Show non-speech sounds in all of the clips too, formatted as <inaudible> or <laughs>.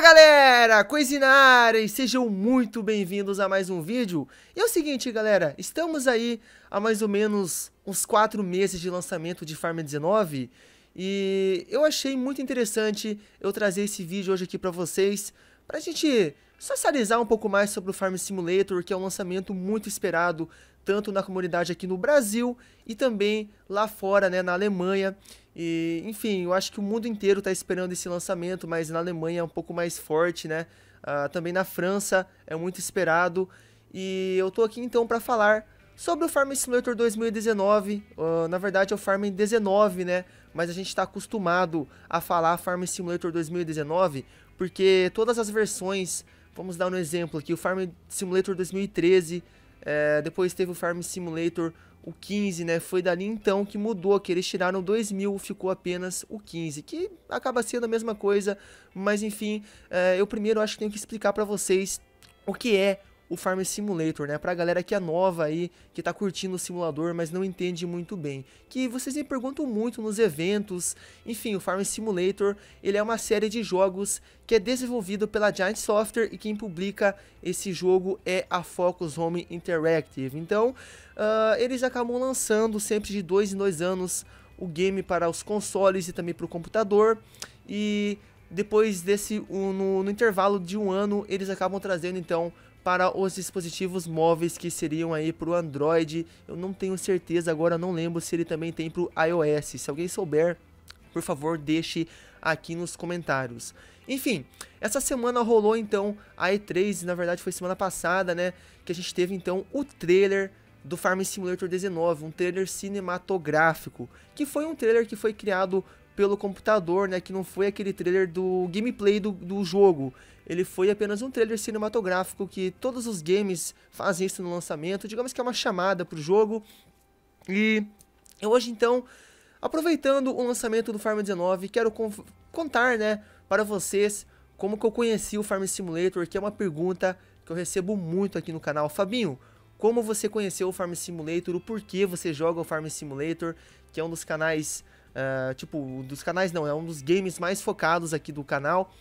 Fala galera, e sejam muito bem-vindos a mais um vídeo. E é o seguinte galera, estamos aí há mais ou menos uns 4 meses de lançamento de Farm 19 e eu achei muito interessante eu trazer esse vídeo hoje aqui para vocês, pra gente socializar um pouco mais sobre o Farm Simulator, que é um lançamento muito esperado tanto na comunidade aqui no Brasil e também lá fora, né, na Alemanha. E, enfim, eu acho que o mundo inteiro está esperando esse lançamento, mas na Alemanha é um pouco mais forte, né? Uh, também na França é muito esperado. E eu tô aqui então para falar sobre o Farm Simulator 2019. Uh, ah, na verdade é o Farm 19, né? Mas a gente está acostumado a falar Farm Simulator 2019 porque todas as versões Vamos dar um exemplo aqui, o Farm Simulator 2013, é, depois teve o Farm Simulator o 15, né? Foi dali então que mudou, que eles tiraram 2000, ficou apenas o 15, que acaba sendo a mesma coisa, mas enfim, é, eu primeiro acho que tenho que explicar para vocês o que é o Farm Simulator, né? Pra galera que é nova aí, que tá curtindo o simulador, mas não entende muito bem. Que vocês me perguntam muito nos eventos. Enfim, o Farm Simulator, ele é uma série de jogos que é desenvolvido pela Giant Software e quem publica esse jogo é a Focus Home Interactive. Então, uh, eles acabam lançando sempre de dois em dois anos o game para os consoles e também para o computador. E depois desse, um, no, no intervalo de um ano, eles acabam trazendo então para os dispositivos móveis que seriam aí para o Android. Eu não tenho certeza agora, não lembro se ele também tem para o iOS. Se alguém souber, por favor, deixe aqui nos comentários. Enfim, essa semana rolou então a E3, na verdade foi semana passada, né, que a gente teve então o trailer do Farm Simulator 19, um trailer cinematográfico, que foi um trailer que foi criado pelo computador, né? Que não foi aquele trailer do gameplay do, do jogo. Ele foi apenas um trailer cinematográfico que todos os games fazem isso no lançamento. Digamos que é uma chamada pro jogo. E hoje então, aproveitando o lançamento do Farm 19, quero contar, né, para vocês como que eu conheci o Farm Simulator, que é uma pergunta que eu recebo muito aqui no canal. Fabinho, como você conheceu o Farm Simulator, o porquê você joga o Farm Simulator, que é um dos canais Uh, tipo, um dos canais não, é um dos games mais focados aqui do canal.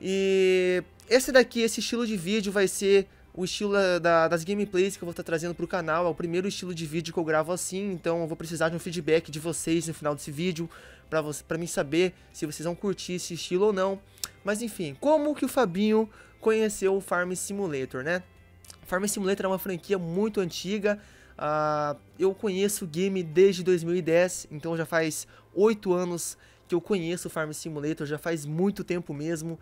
E esse daqui, esse estilo de vídeo vai ser o estilo da, das gameplays que eu vou estar tá trazendo para o canal. É o primeiro estilo de vídeo que eu gravo assim, então eu vou precisar de um feedback de vocês no final desse vídeo para mim saber se vocês vão curtir esse estilo ou não. Mas enfim, como que o Fabinho conheceu o Farm Simulator, né? Farm Simulator é uma franquia muito antiga, Uh, eu conheço o game desde 2010, então já faz 8 anos que eu conheço o Farm Simulator, já faz muito tempo mesmo.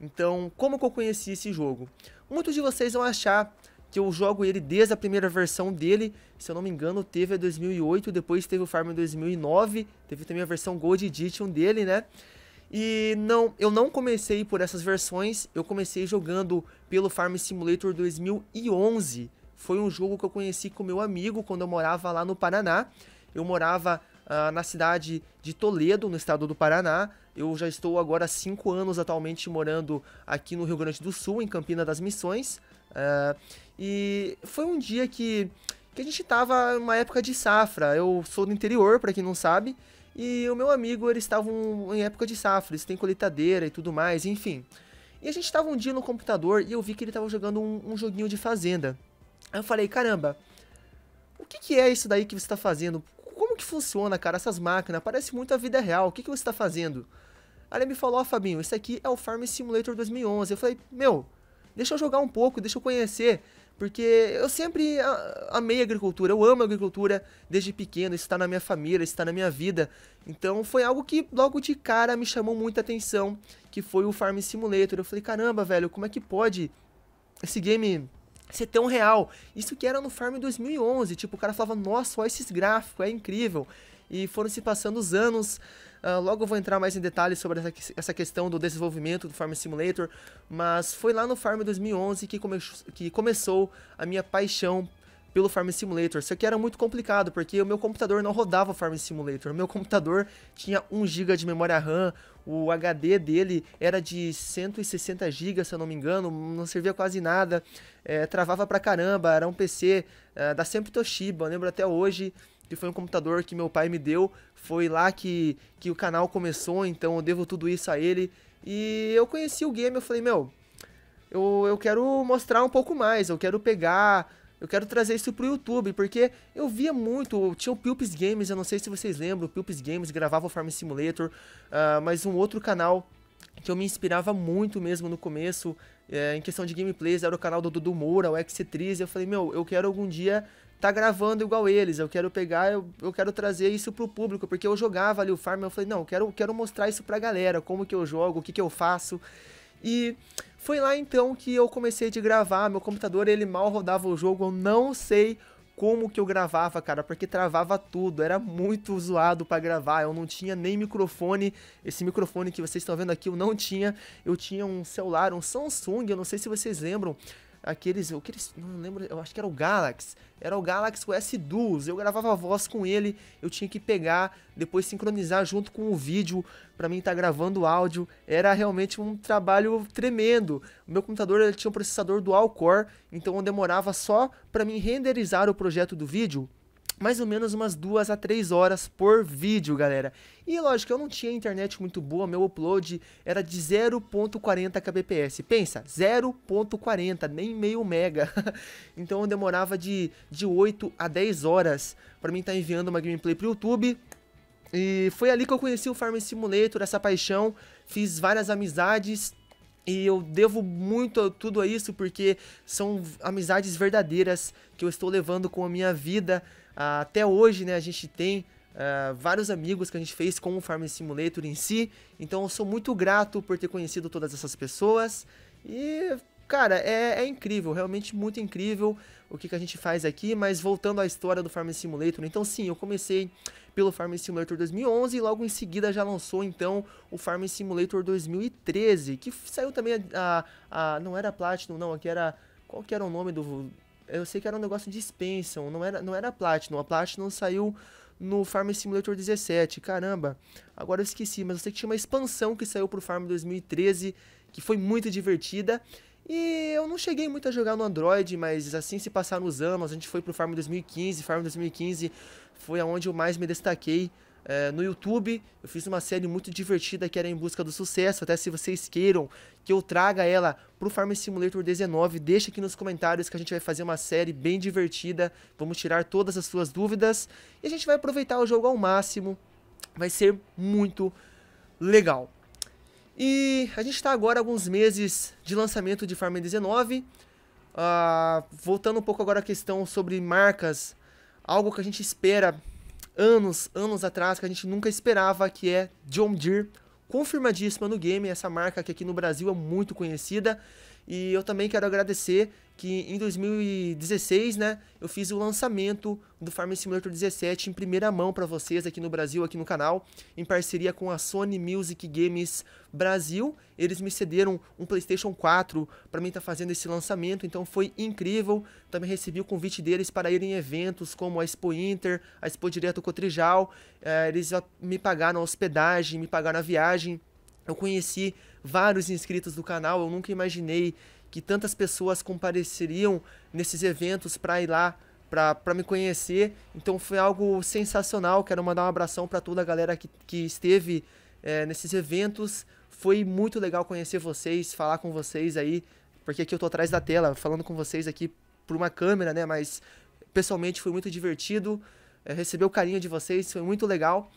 Então, como que eu conheci esse jogo? Muitos de vocês vão achar que eu jogo ele desde a primeira versão dele, se eu não me engano teve a 2008, depois teve o Farm 2009, teve também a versão Gold Edition dele, né? E não, eu não comecei por essas versões, eu comecei jogando pelo Farm Simulator 2011, foi um jogo que eu conheci com meu amigo quando eu morava lá no Paraná. Eu morava uh, na cidade de Toledo, no estado do Paraná. Eu já estou agora há 5 anos atualmente morando aqui no Rio Grande do Sul, em Campina das Missões. Uh, e foi um dia que, que a gente estava numa época de safra. Eu sou do interior, para quem não sabe. E o meu amigo, eles estavam em época de safra, eles têm colheitadeira e tudo mais, enfim. E a gente estava um dia no computador e eu vi que ele estava jogando um, um joguinho de fazenda. Aí eu falei, caramba, o que, que é isso daí que você está fazendo? Como que funciona, cara, essas máquinas? Parece muito a vida real, o que, que você está fazendo? Aí ele me falou, ó oh, Fabinho, isso aqui é o Farm Simulator 2011. Eu falei, meu, deixa eu jogar um pouco, deixa eu conhecer, porque eu sempre amei agricultura, eu amo agricultura desde pequeno, isso está na minha família, isso está na minha vida. Então foi algo que logo de cara me chamou muita atenção, que foi o Farm Simulator. Eu falei, caramba, velho, como é que pode esse game você tem um real. Isso que era no Farm 2011. Tipo, o cara falava, nossa, olha esses gráficos, é incrível. E foram se passando os anos. Uh, logo vou entrar mais em detalhes sobre essa, essa, questão do desenvolvimento do Farm Simulator, mas foi lá no Farm 2011 que, come, que começou a minha paixão pelo Farm Simulator. Isso aqui era muito complicado, porque o meu computador não rodava o Farm Simulator. O meu computador tinha 1 GB de memória RAM, o HD dele era de 160 GB, se eu não me engano, não servia quase nada, é, travava pra caramba, era um PC é, da sempre Toshiba, eu lembro até hoje que foi um computador que meu pai me deu, foi lá que, que o canal começou, então eu devo tudo isso a ele. E eu conheci o game, eu falei, meu, eu, eu quero mostrar um pouco mais, eu quero pegar eu quero trazer isso pro YouTube, porque eu via muito, tinha o Pilps Games, eu não sei se vocês lembram, o Pilps Games gravava o Farm Simulator, uh, mas um outro canal que eu me inspirava muito mesmo no começo, é, em questão de gameplays, era o canal do Dudu Moura, o x eu falei, meu, eu quero algum dia tá gravando igual eles, eu quero pegar, eu, eu quero trazer isso pro público, porque eu jogava ali o farm, eu falei, não, eu quero, eu quero mostrar isso pra galera, como que eu jogo, o que que eu faço, e foi lá então que eu comecei de gravar, meu computador ele mal rodava o jogo, eu não sei como que eu gravava, cara, porque travava tudo, era muito zoado para gravar, eu não tinha nem microfone, esse microfone que vocês estão vendo aqui eu não tinha, eu tinha um celular, um Samsung, eu não sei se vocês lembram, aqueles. O que eles. Não lembro. Eu acho que era o Galaxy. Era o Galaxy S Duos. Eu gravava a voz com ele. Eu tinha que pegar, depois sincronizar junto com o vídeo. para mim estar tá gravando áudio. Era realmente um trabalho tremendo. O meu computador ele tinha um processador dual core. Então eu demorava só para mim renderizar o projeto do vídeo mais ou menos umas duas a três horas por vídeo, galera. E lógico, eu não tinha internet muito boa, meu upload era de 0.40 kbps. Pensa, 0.40, nem meio mega. <laughs> então eu demorava de, de 8 a 10 horas para mim estar tá enviando uma gameplay pro YouTube. E foi ali que eu conheci o Farm Simulator, essa paixão, fiz várias amizades, e eu devo muito tudo a isso porque são amizades verdadeiras que eu estou levando com a minha vida até hoje, né, a gente tem Uh, vários amigos que a gente fez com o Farm Simulator em si. Então eu sou muito grato por ter conhecido todas essas pessoas. E, cara, é, é incrível, realmente muito incrível o que, que a gente faz aqui. Mas voltando à história do Farm Simulator, então sim, eu comecei pelo Farm Simulator 2011 e logo em seguida já lançou então o Farm Simulator 2013, que saiu também a. a, a não era Platinum, não, aqui era. Qual que era o nome do eu sei que era um negócio de Spencer, não era, não era Platinum. A Platinum saiu no Farm Simulator 17, caramba. Agora eu esqueci, mas eu sei que tinha uma expansão que saiu pro Farm 2013, que foi muito divertida. E eu não cheguei muito a jogar no Android, mas assim se passaram os anos, a gente foi pro Farm 2015, Farm 2015 foi aonde eu mais me destaquei eh, no YouTube, eu fiz uma série muito divertida que era Em Busca do Sucesso. Até se vocês queiram que eu traga ela pro Farm Simulator 19, deixa aqui nos comentários que a gente vai fazer uma série bem divertida. Vamos tirar todas as suas dúvidas e a gente vai aproveitar o jogo ao máximo. Vai ser muito legal. E a gente está agora alguns meses de lançamento de Farm 19. Uh, ah, voltando um pouco agora à questão sobre marcas, algo que a gente espera anos, anos atrás, que a gente nunca esperava, que é John Deere, confirmadíssima no game, essa marca que aqui no Brasil é muito conhecida. E eu também quero agradecer que em 2016, né, eu fiz o lançamento do Farming Simulator 17 em primeira mão para vocês aqui no Brasil, aqui no canal, em parceria com a Sony Music Games Brasil. Eles me cederam um PlayStation 4 para mim estar tá fazendo esse lançamento, então foi incrível. Também recebi o convite deles para ir em eventos como a Expo Inter, a Expo Direto Cotrijal. É, eles me pagaram a hospedagem, me pagaram a viagem. Eu conheci vários inscritos do canal. Eu nunca imaginei que tantas pessoas compareceriam nesses eventos para ir lá para me conhecer. Então foi algo sensacional. Quero mandar um abração para toda a galera que, que esteve é, nesses eventos. Foi muito legal conhecer vocês, falar com vocês aí, porque aqui eu tô atrás da tela, falando com vocês aqui por uma câmera, né? Mas pessoalmente foi muito divertido. É, receber o carinho de vocês foi muito legal.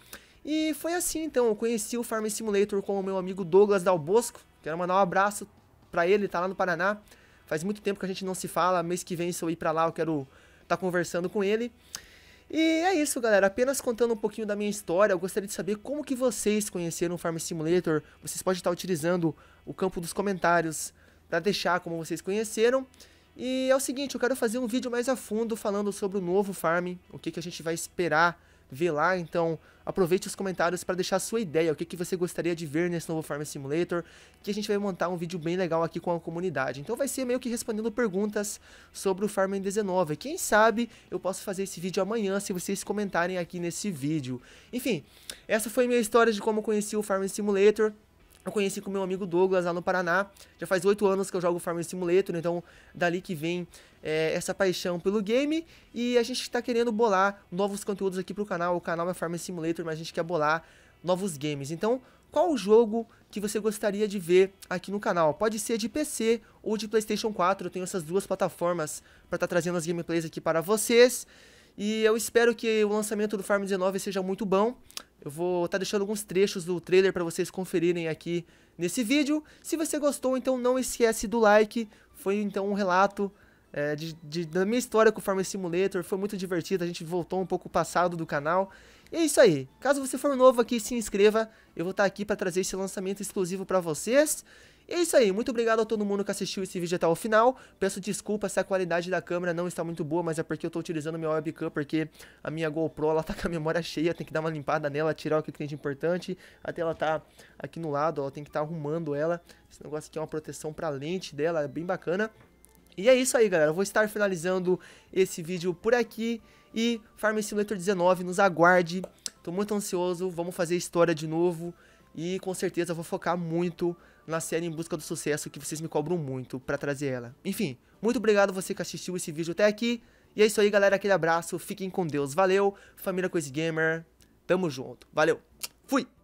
E foi assim, então, eu conheci o Farm Simulator com o meu amigo Douglas Dalbosco. Quero mandar um abraço pra ele, tá lá no Paraná. Faz muito tempo que a gente não se fala, mês que vem se eu ir pra lá eu quero estar tá conversando com ele. E é isso, galera. Apenas contando um pouquinho da minha história, eu gostaria de saber como que vocês conheceram o Farm Simulator. Vocês podem estar utilizando o campo dos comentários para deixar como vocês conheceram. E é o seguinte, eu quero fazer um vídeo mais a fundo falando sobre o novo farm, o que, que a gente vai esperar vê lá. Então, aproveite os comentários para deixar a sua ideia, o que, que você gostaria de ver nesse novo Farm Simulator, que a gente vai montar um vídeo bem legal aqui com a comunidade. Então vai ser meio que respondendo perguntas sobre o Farming 19. Quem sabe eu posso fazer esse vídeo amanhã, se vocês comentarem aqui nesse vídeo. Enfim, essa foi minha história de como conheci o Farming Simulator eu conheci com meu amigo Douglas lá no Paraná. Já faz oito anos que eu jogo Farming Simulator, então dali que vem é, essa paixão pelo game. E a gente está querendo bolar novos conteúdos aqui para o canal. O canal é Farming Simulator, mas a gente quer bolar novos games. Então, qual o jogo que você gostaria de ver aqui no canal? Pode ser de PC ou de PlayStation 4. Eu tenho essas duas plataformas para estar tá trazendo as gameplays aqui para vocês. E eu espero que o lançamento do Farm 19 seja muito bom. Eu vou estar tá deixando alguns trechos do trailer para vocês conferirem aqui nesse vídeo. Se você gostou, então não esquece do like. Foi então um relato é, de, de, da minha história com o Farm Simulator. Foi muito divertido, a gente voltou um pouco passado do canal. E é isso aí. Caso você for novo aqui, se inscreva. Eu vou estar tá aqui para trazer esse lançamento exclusivo para vocês. E é isso aí, muito obrigado a todo mundo que assistiu esse vídeo até o final. Peço desculpa se a qualidade da câmera não está muito boa, mas é porque eu estou utilizando minha webcam, porque a minha GoPro, ela tá <laughs> com a memória cheia, tem que dar uma limpada nela, tirar o que tem de importante, até ela tá aqui no lado, ela tem que estar tá arrumando ela. Esse negócio aqui é uma proteção a lente dela, é bem bacana. E é isso aí, galera. Eu vou estar finalizando esse vídeo por aqui. E Farm Simulator 19, nos aguarde. Tô muito ansioso, vamos fazer história de novo. E com certeza vou focar muito na série Em Busca do Sucesso, que vocês me cobram muito pra trazer ela. Enfim, muito obrigado você que assistiu esse vídeo até aqui. E é isso aí, galera. Aquele abraço. Fiquem com Deus. Valeu. Família Coisa Gamer. Tamo junto. Valeu. Fui.